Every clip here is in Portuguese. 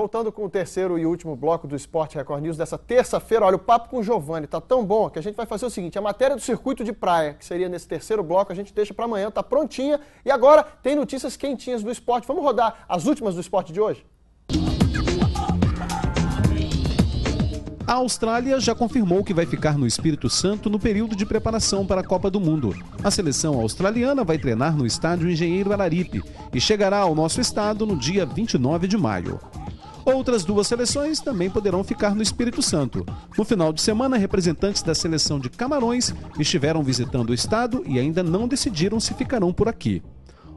voltando com o terceiro e último bloco do Esporte Record News dessa terça-feira, olha, o papo com o Giovanni tá tão bom que a gente vai fazer o seguinte: a matéria do circuito de praia, que seria nesse terceiro bloco, a gente deixa para amanhã, tá prontinha. E agora tem notícias quentinhas do esporte. Vamos rodar as últimas do esporte de hoje? A Austrália já confirmou que vai ficar no Espírito Santo no período de preparação para a Copa do Mundo. A seleção australiana vai treinar no estádio Engenheiro Araripe e chegará ao nosso estado no dia 29 de maio. Outras duas seleções também poderão ficar no Espírito Santo. No final de semana, representantes da seleção de Camarões estiveram visitando o estado e ainda não decidiram se ficarão por aqui.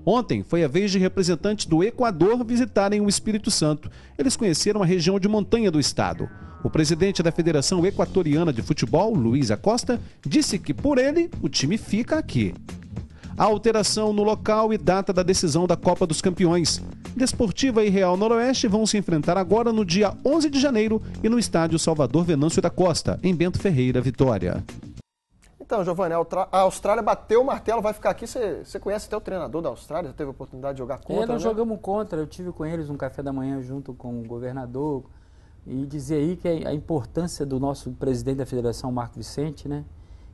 Ontem foi a vez de representantes do Equador visitarem o Espírito Santo. Eles conheceram a região de montanha do estado. O presidente da Federação Equatoriana de Futebol, Luiz Acosta, disse que por ele o time fica aqui. A alteração no local e data da decisão da Copa dos Campeões. Desportiva e Real Noroeste vão se enfrentar agora no dia 11 de janeiro e no estádio Salvador Venâncio da Costa, em Bento Ferreira, Vitória. Então, Giovanni, a Austrália bateu o martelo, vai ficar aqui. Você conhece até o treinador da Austrália, já teve a oportunidade de jogar contra? É, nós né? jogamos contra, eu tive com eles um café da manhã junto com o governador. E dizer aí que é a importância do nosso presidente da federação, Marco Vicente, né?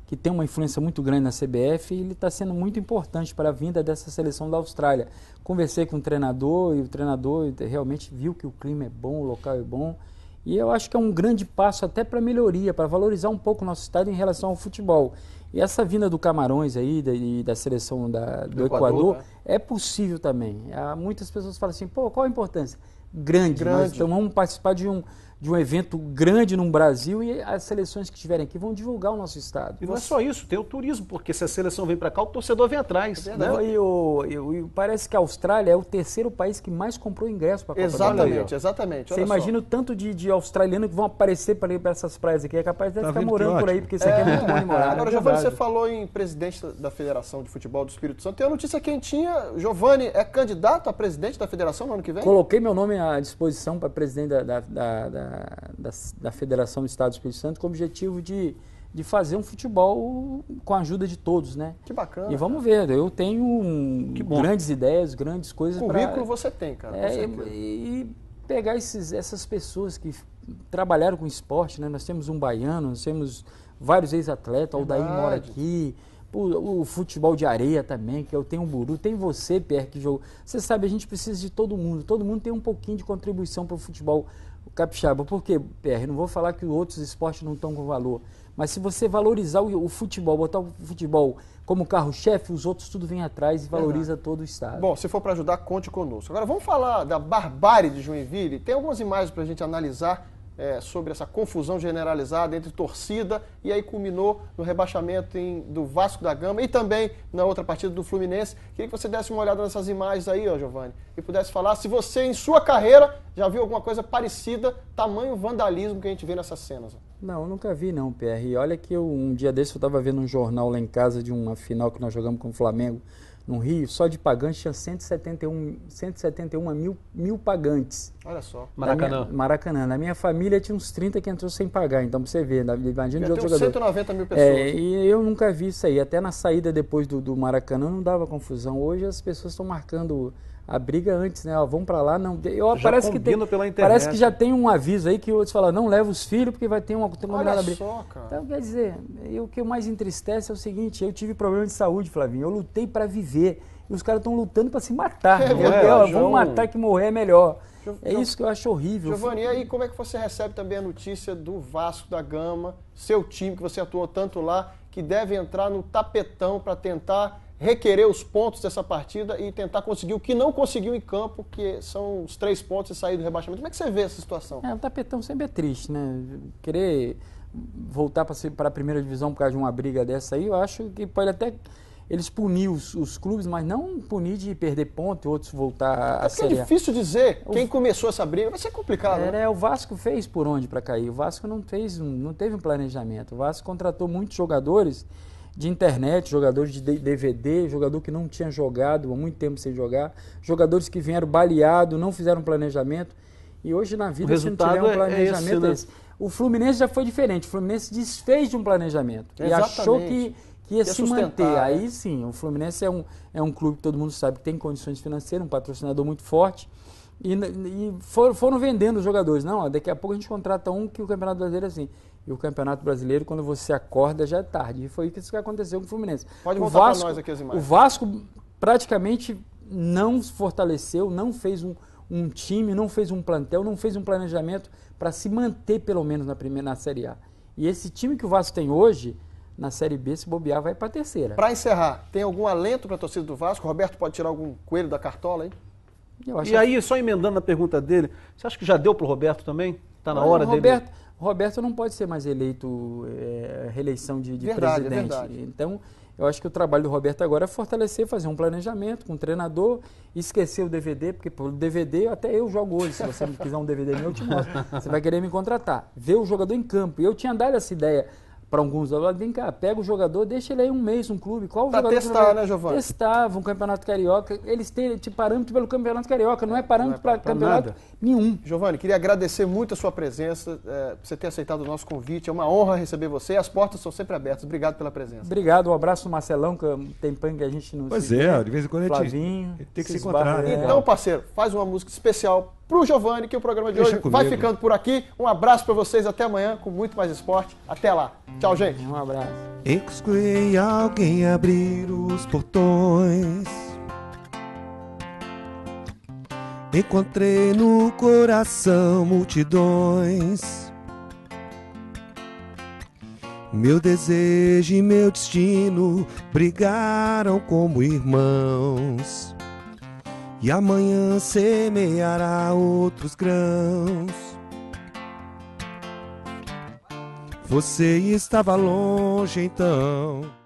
que tem uma influência muito grande na CBF e ele está sendo muito importante para a vinda dessa seleção da Austrália. Conversei com o treinador e o treinador realmente viu que o clima é bom, o local é bom. E eu acho que é um grande passo até para melhoria, para valorizar um pouco o nosso estado em relação ao futebol. E essa vinda do Camarões aí, da, da seleção da, do, do, Equador, Equador né? é possível também. Há muitas pessoas falam assim, pô, qual a importância? Grande, grande. então vamos participar de um, de um evento grande no Brasil e as seleções que estiverem aqui vão divulgar o nosso estado. E não é só isso, tem o turismo, porque se a seleção vem para cá, o torcedor vem atrás. É né? e, o, e, e, parece que a Austrália é o terceiro país que mais comprou ingresso para a Exatamente, exatamente. Você imagina o tanto de, de, australiano que vão aparecer para essas praias aqui, é capaz de tá ficar morando por aí, porque isso aqui é, é muito bom de morar. Né? Agora, é Giovanni, você falou em presidente da Federação de Futebol do Espírito Santo, tem uma notícia quentinha, Giovanni é candidato a presidente da Federação no ano que vem? Coloquei meu nome à disposição para presidente da, da, da, da da, da, Federação do Estado do Espírito Santo com o objetivo de, de fazer um futebol com a ajuda de todos, né? Que bacana. E vamos cara. ver, eu tenho um, grandes ideias, grandes coisas. Currículo pra, você tem, cara. É, e, e, pegar esses, essas pessoas que trabalharam com esporte, né? Nós temos um baiano, nós temos vários ex-atletas, o Daí mora aqui o, o, futebol de areia também, que eu tenho um buru, tem você, Pierre, que jogou. Você sabe, a gente precisa de todo mundo, todo mundo tem um pouquinho de contribuição para o futebol capixaba. Por quê, Pierre? Não vou falar que outros esportes não estão com valor, mas se você valorizar o, o futebol, botar o futebol como carro-chefe, os outros tudo vem atrás e valoriza todo o Estado. Bom, se for para ajudar, conte conosco. Agora vamos falar da barbárie de Joinville. Tem algumas imagens para a gente analisar é, sobre essa confusão generalizada entre torcida e aí culminou no rebaixamento em, do Vasco da Gama e também na outra partida do Fluminense. Queria que você desse uma olhada nessas imagens aí, ó, Giovanni, e pudesse falar se você, em sua carreira, já viu alguma coisa parecida, tamanho vandalismo que a gente vê nessas cenas. Não, nunca vi não, PR. Olha que eu, um dia desse eu estava vendo um jornal lá em casa de uma final que nós jogamos com o Flamengo no Rio, só de pagantes tinha 171, 171 mil, mil pagantes. Olha só. Maracanã. Minha, Maracanã. Na minha família tinha uns 30 que entrou sem pagar. Então, pra você ver, imagina de outro jogador. 190 mil pessoas. É, e eu nunca vi isso aí. Até na saída depois do, do Maracanã não dava confusão. Hoje as pessoas estão marcando a briga antes, né? Ó, vão para lá, não. Eu, já parece que tem, Parece que já tem um aviso aí que outros falam, não leva os filhos porque vai ter uma combinada briga. Só, cara. Então, quer dizer, eu, o que mais entristece é o seguinte, eu tive problema de saúde, Flavinho. Eu lutei para viver. E os caras estão lutando para se matar. É, é, vamos matar que morrer é melhor. Jo... É isso que eu acho horrível. Giovanni, aí como é que você recebe também a notícia do Vasco da Gama, seu time que você atuou tanto lá, que deve entrar no tapetão para tentar requerer os pontos dessa partida e tentar conseguir o que não conseguiu em campo, que são os três pontos e sair do rebaixamento. Como é que você vê essa situação? É, o tapetão sempre é triste, né? Querer voltar para a primeira divisão por causa de uma briga dessa aí, eu acho que pode até eles punir os, os, clubes, mas não punir de perder ponto e outros voltar é, é a série. É difícil dizer quem começou essa briga, vai ser complicado. Era, né? o Vasco fez por onde para cair. O Vasco não fez, não teve um planejamento. O Vasco contratou muitos jogadores de internet, jogadores de DVD, jogador que não tinha jogado há muito tempo sem jogar, jogadores que vieram baleado, não fizeram planejamento. E hoje na vida, se não tiver um planejamento, é esse, né? esse. O Fluminense já foi diferente. O Fluminense desfez de um planejamento Exatamente. e achou que, que ia, ia se manter. Né? Aí sim, o Fluminense é um, é um clube que todo mundo sabe que tem condições financeiras, um patrocinador muito forte. E, e foram vendendo os jogadores. Não, daqui a pouco a gente contrata um que o Campeonato Brasileiro é assim e o Campeonato Brasileiro, quando você acorda, já é tarde. E foi isso que aconteceu com o Fluminense. Pode voltar para nós aqui as imagens. O Vasco praticamente não se fortaleceu, não fez um, um time, não fez um plantel, não fez um planejamento para se manter pelo menos na primeira na Série A. E esse time que o Vasco tem hoje, na Série B, se bobear, vai para a terceira. Para encerrar, tem algum alento para a torcida do Vasco? Roberto pode tirar algum coelho da cartola aí? e aí, que... só emendando a pergunta dele, você acha que já deu para o Roberto também? Está na Olha, hora Roberto, dele? Roberto não pode ser mais eleito, é, reeleição de, de verdade, é presidente. É Então, eu acho que o trabalho do Roberto agora é fortalecer, fazer um planejamento com o treinador, esquecer o DVD, porque pelo DVD até eu jogo hoje. Se você quiser um DVD meu, eu te mostro. Você vai querer me contratar. Ver o jogador em campo. E eu tinha dado essa ideia para alguns da vem cá, pega o jogador, deixa ele aí um mês, um clube. Qual pra testar, vai... né, Giovanni? Testava um campeonato carioca. Eles têm te tipo, parâmetro pelo campeonato carioca, não é, é parâmetro é, para campeonato nada. nenhum. Giovanni, queria agradecer muito a sua presença, é, você ter aceitado o nosso convite. É uma honra receber você. As portas são sempre abertas. Obrigado pela presença. Obrigado, um abraço do Marcelão, que tem é tempão que a gente não Pois é, de vez em quando a gente tem que se, se encontrar. Né? Então, parceiro, faz uma música especial Pro Giovanni, que o programa de Deixa hoje comigo. vai ficando por aqui. Um abraço para vocês, até amanhã com muito mais esporte. Até lá. Tchau, gente. Um abraço. Excluí alguém abrir os portões. Encontrei no coração multidões. Meu desejo e meu destino brigaram como irmãos e amanhã semeará outros grãos. Você estava longe então.